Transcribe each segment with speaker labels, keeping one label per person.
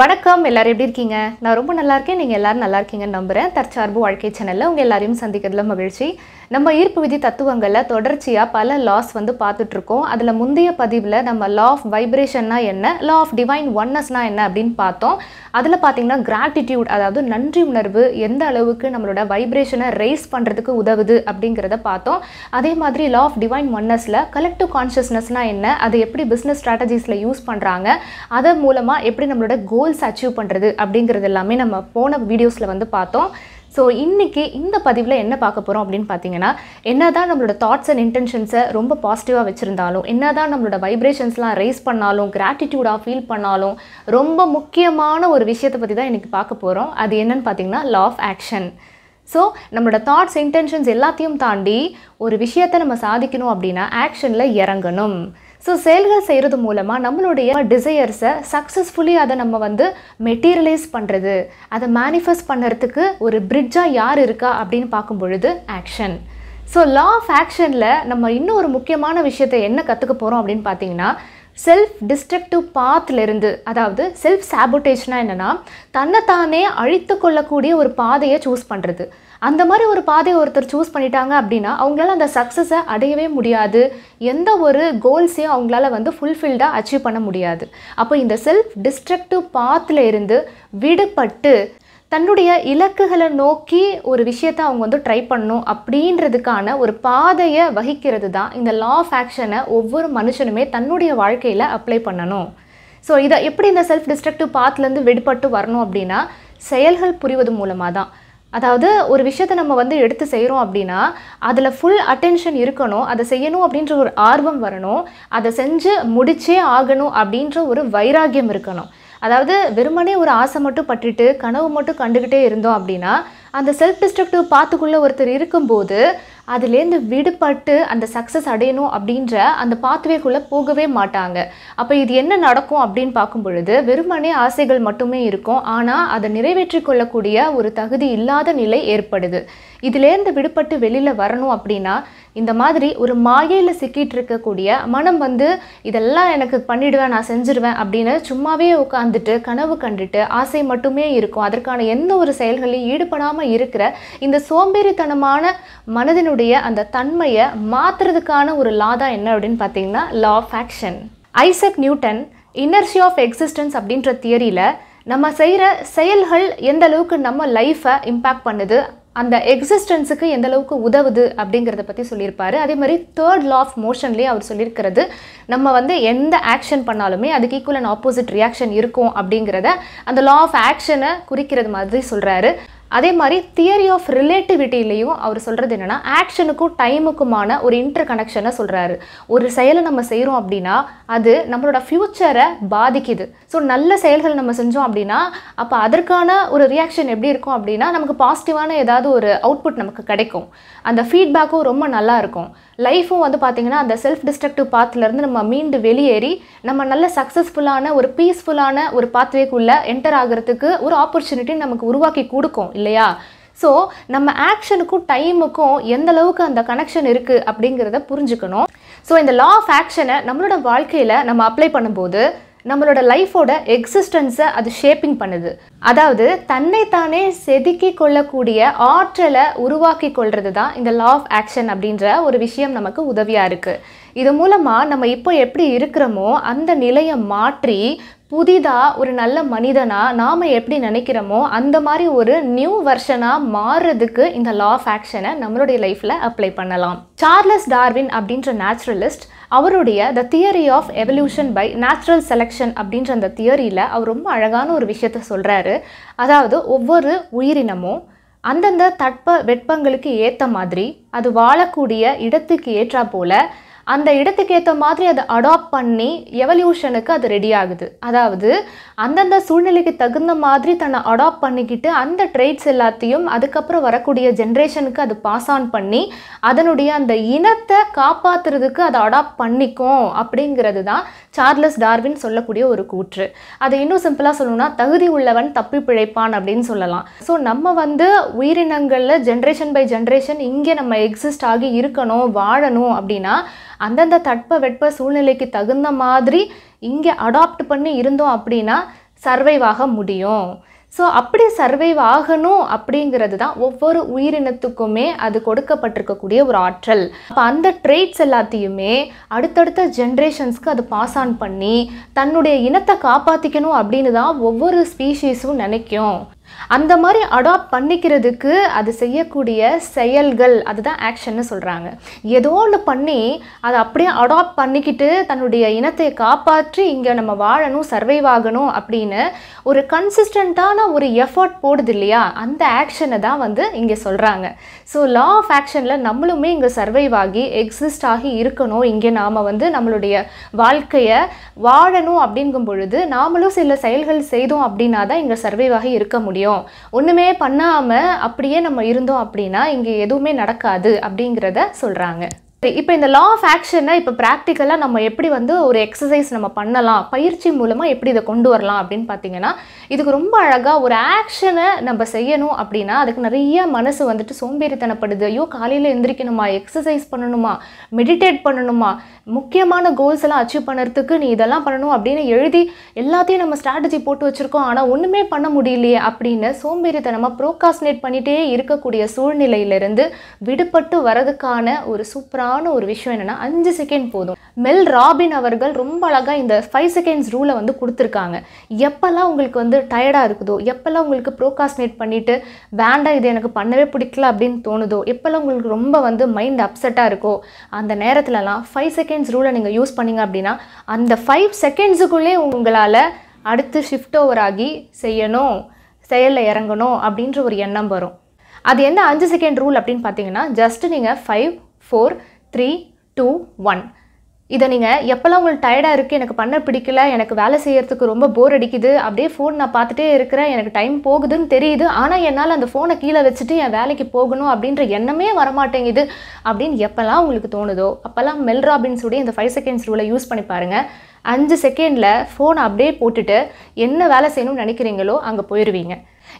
Speaker 1: வணக்கம் எல்லாரும் எப்படி இருக்கீங்க நான் ரொம்ப நல்லா இருக்கேன் நீங்கள் எல்லோரும் நல்லா இருக்கீங்கன்னு நம்புகிறேன் தற்சார்பு வாழ்க்கை சேனலில் உங்கள் எல்லாரையும் சந்திக்கிறதுல மகிழ்ச்சி நம்ம ஈர்ப்பு விதி தத்துவங்களில் தொடர்ச்சியாக பல லாஸ் வந்து பார்த்துட்ருக்கோம் அதில் முந்தைய பதிவில் நம்ம லா ஆஃப் வைப்ரேஷன்னா என்ன லா ஆஃப் டிவைன் ஒன்னஸ்னா என்ன அப்படின்னு பார்த்தோம் அதில் பார்த்திங்கன்னா கிராட்டிடியூட் அதாவது நன்றி உணர்வு எந்த அளவுக்கு நம்மளோட வைப்ரேஷனை ரைஸ் பண்ணுறதுக்கு உதவுது அப்படிங்கிறத பார்த்தோம் அதே மாதிரி லா ஆஃப் டிவைன் ஒன்னஸில் கலெக்டிவ் கான்ஷியஸ்னஸ்னால் என்ன அதை எப்படி பிஸ்னஸ் ஸ்ட்ராட்டஜிஸில் யூஸ் பண்ணுறாங்க அதன் மூலமாக எப்படி நம்மளோட கோல்ஸ் அச்சீவ் பண்ணுறது அப்படிங்கிறது எல்லாமே நம்ம போன வீடியோஸில் வந்து பார்த்தோம் ஸோ இன்றைக்கி இந்த பதிவில் என்ன பார்க்க போகிறோம் அப்படின்னு பார்த்தீங்கன்னா என்ன தான் நம்மளோட தாட்ஸ் அண்ட் இன்டென்ஷன்ஸை ரொம்ப பாசிட்டிவாக வச்சுருந்தாலும் என்ன தான் நம்மளோட வைப்ரேஷன்ஸ்லாம் ரைஸ் பண்ணாலும் கிராட்டிடியூடாக ஃபீல் பண்ணாலும் ரொம்ப முக்கியமான ஒரு விஷயத்தை பற்றி தான் இன்றைக்கி பார்க்க போகிறோம் அது என்னன்னு பார்த்தீங்கன்னா லா ஆஃப் ஆக்ஷன் ஸோ நம்மளோட தாட்ஸ் இன்டென்ஷன்ஸ் எல்லாத்தையும் தாண்டி ஒரு விஷயத்தை நம்ம சாதிக்கணும் அப்படின்னா ஆக்ஷனில் இறங்கணும் ஸோ செயல்கள் செய்கிறது மூலமாக நம்மளுடைய டிசையர்ஸை சக்ஸஸ்ஃபுல்லி அதை நம்ம வந்து மெட்டீரியலைஸ் பண்ணுறது அதை மேனிஃபெஸ்ட் பண்ணுறதுக்கு ஒரு பிரிட்ஜாக யார் இருக்கா அப்படின்னு பார்க்கும் பொழுது ஆக்ஷன் ஸோ லா ஆஃப் ஆக்ஷனில் நம்ம இன்னும் ஒரு முக்கியமான விஷயத்தை என்ன கற்றுக்க போகிறோம் அப்படின்னு பார்த்தீங்கன்னா செல்ஃப் டிஸ்ட்ரக்டிவ் பாத்லேருந்து அதாவது செல்ஃப் சாபோட்டேஜ்னா என்னென்னா தன்னைத்தானே அழித்து கொள்ளக்கூடிய ஒரு பாதையை சூஸ் பண்ணுறது அந்த மாதிரி ஒரு பாதையை ஒருத்தர் சூஸ் பண்ணிட்டாங்க அப்படின்னா அவங்களால அந்த சக்ஸஸை அடையவே முடியாது எந்த ஒரு கோல்ஸையும் அவங்களால வந்து ஃபுல்ஃபில்டாக அச்சீவ் பண்ண முடியாது அப்போ இந்த செல்ஃப் டிஸ்ட்ரக்டிவ் பாத்தில் இருந்து விடுபட்டு தன்னுடைய இலக்குகளை நோக்கி ஒரு விஷயத்தை அவங்க வந்து ட்ரை பண்ணும் அப்படின்றதுக்கான ஒரு பாதையை வகிக்கிறது தான் இந்த லா ஆஃப் ஆக்ஷனை ஒவ்வொரு மனுஷனுமே தன்னுடைய வாழ்க்கையில் அப்ளை பண்ணணும் ஸோ இதை எப்படி இந்த செல்ஃப் டிஸ்ட்ரக்டிவ் பாத்லேருந்து விடுபட்டு வரணும் அப்படின்னா செயல்கள் புரிவது மூலமாக தான் அதாவது ஒரு விஷயத்தை நம்ம வந்து எடுத்து செய்கிறோம் அப்படின்னா அதில் ஃபுல் அட்டென்ஷன் இருக்கணும் அதை செய்யணும் அப்படின்ற ஒரு ஆர்வம் வரணும் அதை செஞ்சு முடிச்சே ஆகணும் அப்படின்ற ஒரு வைராகியம் இருக்கணும் அதாவது வெறுமனே ஒரு ஆசை மட்டும் பற்றிட்டு கனவு மட்டும் கண்டுக்கிட்டே இருந்தோம் அப்படின்னா அந்த செல்ஃப் டிஸ்ட்ரக்டிவ் பார்த்துக்குள்ள ஒருத்தர் இருக்கும்போது அதுலேருந்து விடுபட்டு அந்த சக்ஸஸ் அடையணும் அப்படின்ற அந்த பாத்வேக்குள்ளே போகவே மாட்டாங்க அப்போ இது என்ன நடக்கும் அப்படின்னு பார்க்கும் பொழுது வெறுமனே ஆசைகள் மட்டுமே இருக்கும் ஆனால் அதை நிறைவேற்றி கொள்ளக்கூடிய ஒரு தகுதி இல்லாத நிலை ஏற்படுது இதுலேருந்து விடுபட்டு வெளியில் வரணும் அப்படின்னா இந்த மாதிரி ஒரு மாயையில் சிக்கிட்டு இருக்கக்கூடிய மனம் வந்து இதெல்லாம் எனக்கு பண்ணிடுவேன் நான் செஞ்சிருவேன் அப்படின்னு சும்மாவே உட்காந்துட்டு கனவு கண்டுட்டு ஆசை மட்டுமே இருக்கும் அதற்கான எந்த ஒரு செயல்களையும் ஈடுபடாமல் இருக்கிற இந்த சோம்பேறித்தனமான மனதினுடைய அந்த தன்மையை மாற்றுறதுக்கான ஒரு லா தான் என்ன அப்படின்னு பார்த்தீங்கன்னா law of action Isaac Newton inertia of existence அப்படின்ற தியரியில் நம்ம செய்கிற செயல்கள் எந்த அளவுக்கு நம்ம லைஃப்பை இம்பேக்ட் பண்ணுது அந்த எக்ஸிஸ்டன்ஸுக்கு எந்த அளவுக்கு உதவுது அப்படிங்கிறத பற்றி சொல்லியிருப்பார் அதே மாதிரி தேர்ட் லா ஆஃப் மோஷன்லேயே அவர் சொல்லியிருக்கிறது நம்ம வந்து எந்த ஆக்ஷன் பண்ணாலுமே அதுக்கு ஈக்குவல் அண்ட் ஆப்போசிட் ரியாக்ஷன் இருக்கும் அப்படிங்கிறத அந்த லா ஆஃப் ஆக்ஷனை குறிக்கிறது மாதிரி சொல்கிறாரு அதே மாதிரி தியரி ஆஃப் ரிலேட்டிவிட்டிலையும் அவர் சொல்கிறது என்னென்னா ஆக்ஷனுக்கும் டைமுக்குமான ஒரு இன்டர் கனெக்ஷனை சொல்கிறாரு ஒரு செயலை நம்ம செய்கிறோம் அப்படின்னா அது நம்மளோட ஃப்யூச்சரை பாதிக்குது ஸோ நல்ல செயல்கள் நம்ம செஞ்சோம் அப்படின்னா அப்போ அதற்கான ஒரு ரியாக்ஷன் எப்படி இருக்கும் அப்படின்னா நமக்கு பாசிட்டிவான ஏதாவது ஒரு அவுட்புட் நமக்கு கிடைக்கும் அந்த ஃபீட்பேக்கும் ரொம்ப நல்லா இருக்கும் லைஃப்பும் வந்து பார்த்திங்கன்னா அந்த செல்ஃப் டிஸ்ட்ரக்டிவ் பாத்லேருந்து நம்ம மீண்டு வெளியேறி நம்ம நல்ல சக்ஸஸ்ஃபுல்லான ஒரு பீஸ்ஃபுல்லான ஒரு பாத்வேக்குள்ளே என்டர் ஆகிறதுக்கு ஒரு ஆப்பர்ச்சுனிட்டி நமக்கு உருவாக்கி கொடுக்கும் இல்லை இல்லையா ஸோ நம்ம ஆக்ஷனுக்கும் டைமுக்கும் எந்த அளவுக்கு அந்த கனெக்ஷன் இருக்குது அப்படிங்கிறத புரிஞ்சுக்கணும் ஸோ இந்த லா ஆஃப் ஆக்ஷனை நம்மளோட வாழ்க்கையில் நம்ம அப்ளை பண்ணும்போது நம்மளோட லைஃபோட எக்ஸிஸ்டன்ஸை அது ஷேப்பிங் பண்ணுது அதாவது தன்னைத்தானே செதுக்கி கொள்ளக்கூடிய ஆற்றலை உருவாக்கி கொள்வது தான் இந்த லா ஆஃப் ஆக்ஷன் அப்படின்ற ஒரு விஷயம் நமக்கு உதவியாக இருக்குது இது மூலமாக நம்ம இப்போ எப்படி இருக்கிறோமோ அந்த நிலையை மாற்றி புதிதாக ஒரு நல்ல மனிதனாக நாம் எப்படி நினைக்கிறோமோ அந்த மாதிரி ஒரு நியூ வெர்ஷனாக மாறுறதுக்கு இந்த லா ஆஃப் ஆக்ஷனை நம்மளுடைய லைஃப்பில் அப்ளை பண்ணலாம் சார்லஸ் டார்வின் அப்படின்ற நேச்சுரலிஸ்ட் அவருடைய the theory of evolution by natural selection அப்படின்ற அந்த தியரியில் அவர் ரொம்ப அழகான ஒரு விஷயத்த சொல்கிறாரு அதாவது ஒவ்வொரு உயிரினமும் அந்தந்த தட்ப வெட்பங்களுக்கு ஏற்ற மாதிரி அது வாழக்கூடிய இடத்துக்கு ஏற்றா போல் அந்த இடத்துக்கு ஏற்ற மாதிரி அதை அடாப்ட் பண்ணி எவல்யூஷனுக்கு அது ரெடி ஆகுது அதாவது அந்தந்த சூழ்நிலைக்கு தகுந்த மாதிரி தன்னை அடாப்ட் பண்ணிக்கிட்டு அந்த ட்ரேட்ஸ் எல்லாத்தையும் அதுக்கப்புறம் வரக்கூடிய ஜென்ரேஷனுக்கு அது பாஸ் ஆன் பண்ணி அதனுடைய அந்த இனத்தை காப்பாற்றுறதுக்கு அதை அடாப்ட் பண்ணிக்கும் அப்படிங்கிறது தான் சார்லஸ் டார்வின் சொல்லக்கூடிய ஒரு கூற்று அதை இன்னும் சிம்பிளாக சொல்லணும்னா தகுதி உள்ளவன் தப்பி பிழைப்பான் அப்படின்னு சொல்லலாம் ஸோ நம்ம வந்து உயிரினங்களில் ஜென்ரேஷன் பை ஜென்ரேஷன் இங்கே நம்ம எக்ஸிஸ்ட் ஆகி இருக்கணும் வாழணும் அப்படின்னா அந்தந்த தட்ப வெட்ப சூழ்நிலைக்கு தகுந்த மாதிரி இங்கே அடாப்ட் பண்ணி இருந்தோம் அப்படின்னா சர்வைவ் ஆக முடியும் ஸோ அப்படி சர்வைவ் ஆகணும் அப்படிங்கிறது தான் ஒவ்வொரு உயிரினத்துக்குமே அது கொடுக்கப்பட்டிருக்கக்கூடிய ஒரு ஆற்றல் அப்போ அந்த ட்ரெய்ட்ஸ் எல்லாத்தையுமே அடுத்தடுத்த ஜென்ரேஷன்ஸ்க்கு அது பாஸ் ஆன் பண்ணி தன்னுடைய இனத்தை காப்பாற்றிக்கணும் அப்படின்னு தான் ஒவ்வொரு ஸ்பீஷீஸும் நினைக்கும் அந்த மாதிரி அடாப்ட் பண்ணிக்கிறதுக்கு அது செய்யக்கூடிய செயல்கள் அதுதான் ஆக்ஷன்னு சொல்கிறாங்க ஏதோ ஒன்று பண்ணி அதை அப்படியே அடாப்ட் பண்ணிக்கிட்டு தன்னுடைய இனத்தை காப்பாற்றி இங்கே நம்ம வாழணும் சர்வைவ் ஆகணும் அப்படின்னு ஒரு கன்சிஸ்டண்ட்டான ஒரு எஃபர்ட் போடுது இல்லையா அந்த ஆக்ஷனை தான் வந்து இங்கே சொல்கிறாங்க ஸோ லா ஆஃப் ஆக்ஷனில் நம்மளுமே இங்கே சர்வைவ் ஆகி எக்ஸிஸ்ட் ஆகி இருக்கணும் இங்கே நாம் வந்து நம்மளுடைய வாழ்க்கையை வாழணும் அப்படிங்கும் பொழுது நாமளும் சில செயல்கள் செய்தோம் அப்படின்னா தான் இங்கே ஆகி இருக்க முடியும் முடியும் ஒன்றுமே பண்ணாமல் அப்படியே நம்ம இருந்தோம் அப்படின்னா இங்கே எதுவுமே நடக்காது அப்படிங்கிறத சொல்கிறாங்க இப்போ இந்த லா ஆஃப் ஆக்ஷனை இப்போ ப்ராக்டிக்கலாக நம்ம எப்படி வந்து ஒரு எக்ஸசைஸ் நம்ம பண்ணலாம் பயிற்சி மூலமாக எப்படி இதை கொண்டு வரலாம் அப்படின்னு பார்த்தீங்கன்னா இதுக்கு ரொம்ப அழகாக ஒரு ஆக்ஷனை நம்ம செய்யணும் அப்படின்னா அதுக்கு நிறைய மனசு வந்துட்டு சோம்பேறித்தனப்படுது ஐயோ காலையில் எந்திரிக்கணுமா எக்ஸசைஸ் பண்ணணுமா மெடிடேட் பண்ணணுமா முக்கியமான கோல்ஸ் எல்லாம் அச்சீவ் பண்ணுறதுக்கு நீ இதெல்லாம் பண்ணணும் அப்படின்னு எழுதி எல்லாத்தையும் நம்ம ஸ்ட்ராட்டஜி போட்டு வச்சுருக்கோம் ஆனால் ஒன்றுமே பண்ண முடியலையே அப்படின்னு சோம்பேறித்தனமாக ப்ரோகாஸ்னேட் பண்ணிகிட்டே இருக்கக்கூடிய சூழ்நிலையிலிருந்து விடுபட்டு வரதுக்கான ஒரு சூப்பராக அழகான ஒரு விஷயம் என்னென்னா அஞ்சு செகண்ட் போதும் மெல் ராபின் அவர்கள் ரொம்ப அழகாக இந்த ஃபைவ் செகண்ட்ஸ் ரூலை வந்து கொடுத்துருக்காங்க எப்போல்லாம் உங்களுக்கு வந்து டயர்டாக இருக்குதோ எப்போல்லாம் உங்களுக்கு ப்ரோகாஸ்னேட் பண்ணிவிட்டு வேண்டாம் இது எனக்கு பண்ணவே பிடிக்கல அப்படின்னு தோணுதோ எப்போல்லாம் உங்களுக்கு ரொம்ப வந்து மைண்ட் அப்செட்டாக இருக்கோ அந்த நேரத்துலலாம் ஃபைவ் செகண்ட்ஸ் ரூலை நீங்கள் யூஸ் பண்ணிங்க அப்படின்னா அந்த ஃபைவ் செகண்ட்ஸுக்குள்ளே உங்களால் அடுத்து ஷிஃப்ட் ஓவர் ஆகி செய்யணும் செயலில் இறங்கணும் அப்படின்ற ஒரு எண்ணம் வரும் அது என்ன அஞ்சு செகண்ட் ரூல் அப்படின்னு பார்த்தீங்கன்னா ஜஸ்ட்டு நீங்கள் five four three two one இதை நீங்கள் எப்போல்லாம் உங்களுக்கு டயர்டாக இருக்குது எனக்கு பண்ண பிடிக்கல எனக்கு வேலை செய்கிறதுக்கு ரொம்ப போர் அடிக்குது அப்படியே ஃபோன் நான் பார்த்துட்டே இருக்கிறேன் எனக்கு டைம் போகுதுன்னு தெரியுது ஆனால் என்னால் அந்த ஃபோனை கீழே வச்சுட்டு என் வேலைக்கு போகணும் அப்படின்ற எண்ணமே வரமாட்டேங்குது அப்படின்னு எப்போல்லாம் உங்களுக்கு தோணுதோ அப்போல்லாம் மெல்ராபின்ஸ் ராபின்ஸுடைய இந்த ஃபைவ் செகண்ட்ஸ் ரூலை யூஸ் பண்ணி பாருங்கள் அஞ்சு செகண்டில் ஃபோனை அப்படியே போட்டுட்டு என்ன வேலை செய்யணும்னு நினைக்கிறீங்களோ அங்கே போயிடுவீங்க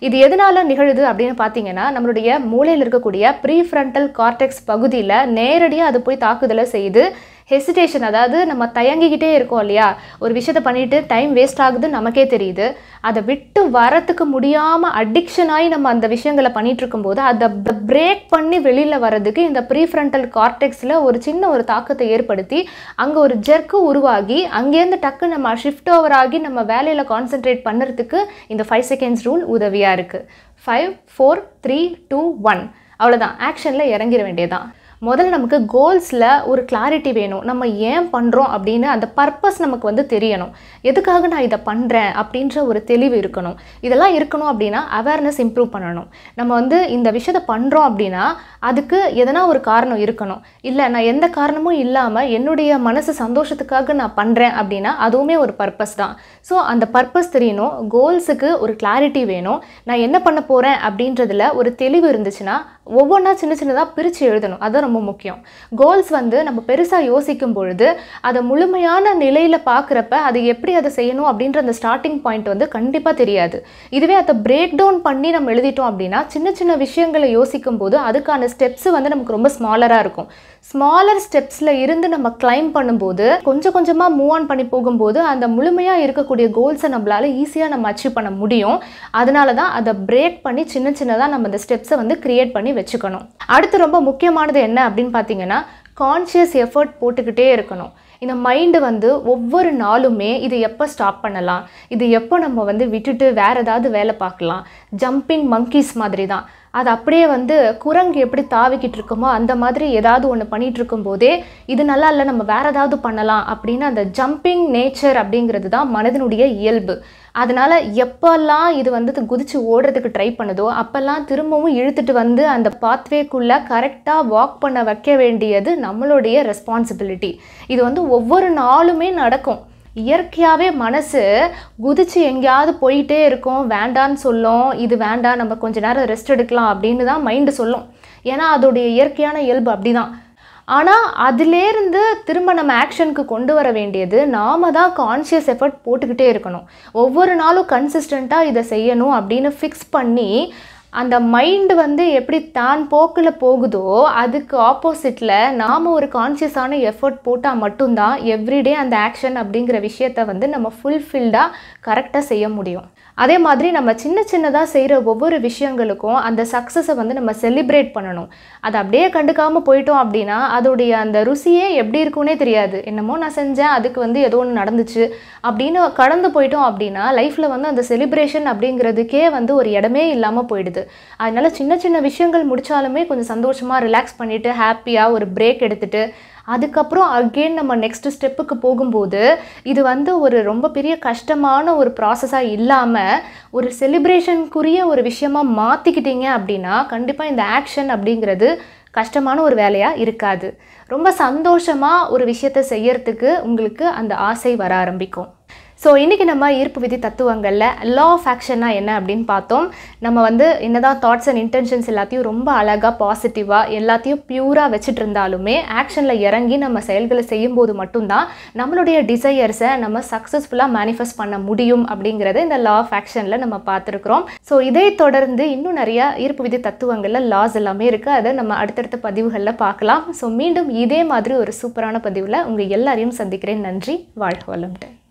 Speaker 1: இது எதனால நிகழுது அப்படின்னு பார்த்தீங்கன்னா நம்மளுடைய மூளையில் இருக்கக்கூடிய ப்ரீஃப்ரண்டல் கார்டெக்ஸ் பகுதியில் நேரடியாக அது போய் தாக்குதலை செய்து ஹெசிடேஷன் அதாவது நம்ம தயங்கிக்கிட்டே இருக்கோம் இல்லையா ஒரு விஷயத்த பண்ணிவிட்டு டைம் வேஸ்ட் ஆகுது நமக்கே தெரியுது அதை விட்டு வரத்துக்கு முடியாமல் அடிக்ஷன் ஆகி நம்ம அந்த விஷயங்களை பண்ணிகிட்டு இருக்கும்போது அதை பிரேக் பண்ணி வெளியில் வர்றதுக்கு இந்த ப்ரீஃப்ரண்டல் கார்டெக்ஸில் ஒரு சின்ன ஒரு தாக்கத்தை ஏற்படுத்தி அங்கே ஒரு ஜெர்க்கு உருவாகி அங்கேருந்து டக்கு நம்ம ஷிஃப்ட் ஓவர் ஆகி நம்ம வேலையில் கான்சென்ட்ரேட் பண்ணுறதுக்கு இந்த ஃபைவ் செகண்ட்ஸ் ரூல் உதவியாக இருக்குது five four three two one அவ்வளோதான் ஆக்ஷனில் இறங்கிட வேண்டியதான் முதல்ல நமக்கு கோல்ஸில் ஒரு கிளாரிட்டி வேணும் நம்ம ஏன் பண்ணுறோம் அப்படின்னு அந்த பர்பஸ் நமக்கு வந்து தெரியணும் எதுக்காக நான் இதை பண்ணுறேன் அப்படின்ற ஒரு தெளிவு இருக்கணும் இதெல்லாம் இருக்கணும் அப்படின்னா அவேர்னஸ் இம்ப்ரூவ் பண்ணணும் நம்ம வந்து இந்த விஷயத்த பண்ணுறோம் அப்படின்னா அதுக்கு எதனா ஒரு காரணம் இருக்கணும் இல்லை நான் எந்த காரணமும் இல்லாமல் என்னுடைய மனசு சந்தோஷத்துக்காக நான் பண்ணுறேன் அப்படின்னா அதுவுமே ஒரு பர்பஸ் தான் ஸோ அந்த பர்பஸ் தெரியணும் கோல்ஸுக்கு ஒரு கிளாரிட்டி வேணும் நான் என்ன பண்ண போகிறேன் அப்படின்றதுல ஒரு தெளிவு இருந்துச்சுன்னா ஒவ்வொன்றா சின்ன சின்னதாக பிரித்து எழுதணும் அதுதான் ரொம்ப முக்கியம் கோல்ஸ் வந்து நம்ம பெருசாக யோசிக்கும் பொழுது அதை முழுமையான நிலையில் பார்க்குறப்ப அது எப்படி அதை செய்யணும் அப்படின்ற அந்த ஸ்டார்டிங் பாயிண்ட் வந்து கண்டிப்பாக தெரியாது இதுவே அதை பிரேக் டவுன் பண்ணி நம்ம எழுதிட்டோம் அப்படின்னா சின்ன சின்ன விஷயங்களை யோசிக்கும் போது அதுக்கான ஸ்டெப்ஸு வந்து நமக்கு ரொம்ப ஸ்மாலராக இருக்கும் ஸ்மாலர் ஸ்டெப்ஸில் இருந்து நம்ம கிளைம் பண்ணும்போது கொஞ்சம் கொஞ்சமாக மூவ் ஆன் பண்ணி போகும்போது அந்த முழுமையாக இருக்கக்கூடிய கோல்ஸை நம்மளால் ஈஸியாக நம்ம அச்சீவ் பண்ண முடியும் அதனால தான் அதை பிரேக் பண்ணி சின்ன சின்னதாக நம்ம அந்த ஸ்டெப்ஸை வந்து க்ரியேட் பண்ணி வச்சுக்கணும் அடுத்து ரொம்ப முக்கியமானது என்ன அப்படின்னு பார்த்தீங்கன்னா கான்ஷியஸ் எஃபர்ட் போட்டுக்கிட்டே இருக்கணும் இந்த மைண்டு வந்து ஒவ்வொரு நாளுமே இது எப்போ ஸ்டாப் பண்ணலாம் இது எப்போ நம்ம வந்து விட்டுட்டு வேறு ஏதாவது வேலை பார்க்கலாம் ஜம்பிங் மங்கீஸ் மாதிரி தான் அது அப்படியே வந்து குரங்கு எப்படி தாவிக்கிட்டு இருக்குமோ அந்த மாதிரி ஏதாவது ஒன்று பண்ணிகிட்டு இருக்கும்போதே இது நல்லா இல்லை நம்ம வேறு ஏதாவது பண்ணலாம் அப்படின்னு அந்த ஜம்பிங் நேச்சர் அப்படிங்கிறது தான் மனதினுடைய இயல்பு அதனால் எப்போல்லாம் இது வந்து குதித்து ஓடுறதுக்கு ட்ரை பண்ணுதோ அப்போல்லாம் திரும்பவும் இழுத்துட்டு வந்து அந்த பாத்வேக்குள்ளே கரெக்டாக வாக் பண்ண வைக்க வேண்டியது நம்மளுடைய ரெஸ்பான்சிபிலிட்டி இது வந்து ஒவ்வொரு நாளுமே நடக்கும் இயற்கையாகவே மனசு குதிச்சு எங்கேயாவது போயிட்டே இருக்கும் வேண்டான்னு சொல்லும் இது வேண்டாம் நம்ம கொஞ்ச நேரம் ரெஸ்ட் எடுக்கலாம் அப்படின்னு தான் மைண்டு சொல்லும் ஏன்னா அதோடைய இயற்கையான இயல்பு அப்படி தான் ஆனால் அதிலேருந்து திரும்ப நம்ம ஆக்ஷனுக்கு கொண்டு வர வேண்டியது நாம தான் கான்ஷியஸ் எஃபர்ட் போட்டுக்கிட்டே இருக்கணும் ஒவ்வொரு நாளும் கன்சிஸ்டண்ட்டாக இதை செய்யணும் அப்படின்னு ஃபிக்ஸ் பண்ணி அந்த மைண்டு வந்து எப்படி தான் போக்கில் போகுதோ அதுக்கு ஆப்போசிட்டில் நாம் ஒரு கான்சியஸான எஃபர்ட் போட்டால் மட்டும்தான் எவ்ரிடே அந்த ஆக்ஷன் அப்படிங்கிற விஷயத்த வந்து நம்ம ஃபுல்ஃபில்டாக கரெக்டாக செய்ய முடியும் அதே மாதிரி நம்ம சின்ன சின்னதாக செய்கிற ஒவ்வொரு விஷயங்களுக்கும் அந்த சக்ஸஸை வந்து நம்ம செலிப்ரேட் பண்ணணும் அதை அப்படியே கண்டுக்காமல் போயிட்டோம் அப்படின்னா அதோடைய அந்த ருசியே எப்படி இருக்குன்னே தெரியாது என்னமோ நான் செஞ்சேன் அதுக்கு வந்து ஏதோ ஒன்று நடந்துச்சு அப்படின்னு கடந்து போயிட்டோம் அப்படின்னா லைஃப்பில் வந்து அந்த செலிப்ரேஷன் அப்படிங்கிறதுக்கே வந்து ஒரு இடமே இல்லாமல் போயிடுது அதனால் சின்ன சின்ன விஷயங்கள் முடித்தாலுமே கொஞ்சம் சந்தோஷமாக ரிலாக்ஸ் பண்ணிவிட்டு ஹாப்பியாக ஒரு பிரேக் எடுத்துகிட்டு அதுக்கப்புறம் அகெயின் நம்ம நெக்ஸ்ட் ஸ்டெப்புக்கு போகும்போது இது வந்து ஒரு ரொம்ப பெரிய கஷ்டமான ஒரு ப்ராசஸாக இல்லாமல் ஒரு செலிப்ரேஷனுக்குரிய ஒரு விஷயமாக மாற்றிக்கிட்டீங்க அப்படின்னா கண்டிப்பாக இந்த ஆக்ஷன் அப்படிங்கிறது கஷ்டமான ஒரு வேலையாக இருக்காது ரொம்ப சந்தோஷமாக ஒரு விஷயத்தை செய்யறதுக்கு உங்களுக்கு அந்த ஆசை வர ஆரம்பிக்கும் ஸோ இன்றைக்கி நம்ம ஈர்ப்பு விதி தத்துவங்களில் லா ஆஃப் ஆக்ஷன்னா என்ன அப்படின்னு பார்த்தோம் நம்ம வந்து என்னதான் தாட்ஸ் அண்ட் இன்டென்ஷன்ஸ் எல்லாத்தையும் ரொம்ப அழகாக பாசிட்டிவாக எல்லாத்தையும் பியூராக வச்சுட்டு இருந்தாலுமே ஆக்ஷனில் இறங்கி நம்ம செயல்களை செய்யும்போது மட்டும்தான் நம்மளுடைய டிசையர்ஸை நம்ம சக்ஸஸ்ஃபுல்லாக மேனிஃபெஸ்ட் பண்ண முடியும் அப்படிங்கிறத இந்த லா ஆஃப் ஆக்ஷனில் நம்ம பார்த்துருக்குறோம் ஸோ இதை தொடர்ந்து இன்னும் நிறையா ஈர்ப்பு விதி தத்துவங்களில் லாஸ் எல்லாமே இருக்குது அதை நம்ம அடுத்தடுத்த பதிவுகளில் பார்க்கலாம் ஸோ மீண்டும் இதே மாதிரி ஒரு சூப்பரான பதிவில் உங்கள் எல்லாரையும் சந்திக்கிறேன் நன்றி வாழ்க வளம்ட்டு